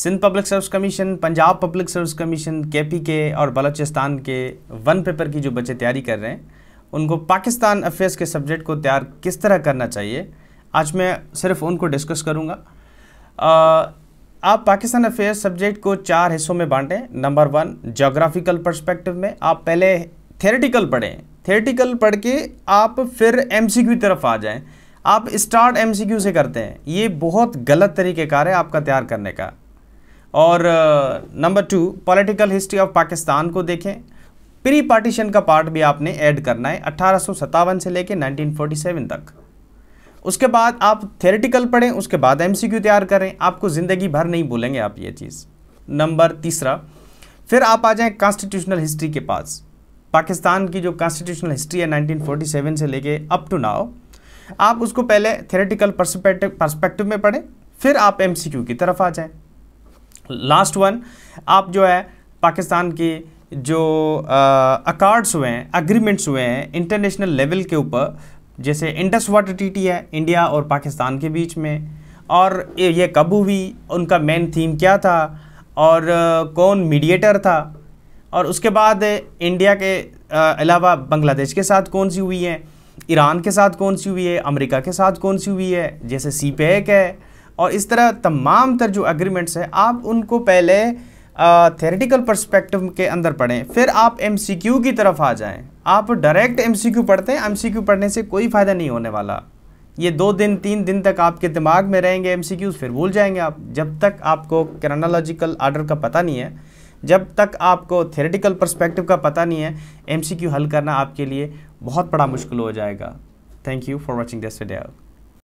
Sindh public service commission Punjab public service commission K P K और बलूचिस्तान के one paper की जो बच्चे तैयारी कर रहे हैं उनको पाकिस्तान अफेयर्स के सब्जेक्ट को तैयार किस तरह करना चाहिए आज मैं सिर्फ उनको डिस्कस करूँगा आप पाकिस्तान अफेयर्स सब्जेक्ट को चार हिस्सों में बांटें नंबर वन जोग्राफिकल परस्पेक्टिव में आप पहले थेरेटिकल पढ़ें थेरेटिकल पढ़ के आप फिर एम की तरफ आ जाएँ आप स्टार्ट एम से करते हैं ये बहुत गलत तरीक़ेकार है आपका तैयार करने का और number two political history of Pakistan को देखें प्री पार्टीशन का पार्ट भी आपने ऐड करना है अट्ठारह से लेके 1947 तक उसके बाद आप थेरेटिकल पढ़ें उसके बाद एमसीक्यू तैयार करें आपको ज़िंदगी भर नहीं भूलेंगे आप ये चीज़ नंबर तीसरा फिर आप आ जाएं कॉन्स्टिट्यूशनल हिस्ट्री के पास पाकिस्तान की जो कॉन्स्टिट्यूशनल हिस्ट्री है 1947 से लेके अप टू नाउ आप उसको पहले थेरेटिकल पर्सपेक्टिव में पढ़ें फिर आप एम की तरफ आ जाएँ लास्ट वन आप जो है पाकिस्तान के जो अकार्ड्स हुए हैं अग्रीमेंट्स हुए हैं इंटरनेशनल लेवल के ऊपर जैसे इंडस वाटर टीटी है इंडिया और पाकिस्तान के बीच में और ये कब हुई उनका मेन थीम क्या था और कौन मीडिएटर था और उसके बाद इंडिया के अलावा बांग्लादेश के साथ कौन सी हुई है ईरान के साथ कौन सी हुई है अमेरिका के साथ कौन सी हुई है जैसे सी है और इस तरह तमाम तर जो एग्रीमेंट्स हैं आप उनको पहले थेरेटिकल पर्सपेक्टिव के अंदर पढ़ें फिर आप एमसीक्यू की तरफ आ जाएं आप डायरेक्ट एमसीक्यू पढ़ते हैं एमसीक्यू पढ़ने से कोई फ़ायदा नहीं होने वाला ये दो दिन तीन दिन तक आपके दिमाग में रहेंगे एम फिर भूल जाएंगे आप जब तक आपको क्रोनोलॉजिकल आर्डर का पता नहीं है जब तक आपको थेरेटिकल पर्सपेक्टिव का पता नहीं है एम हल करना आपके लिए बहुत बड़ा मुश्किल हो जाएगा thank you for watching this video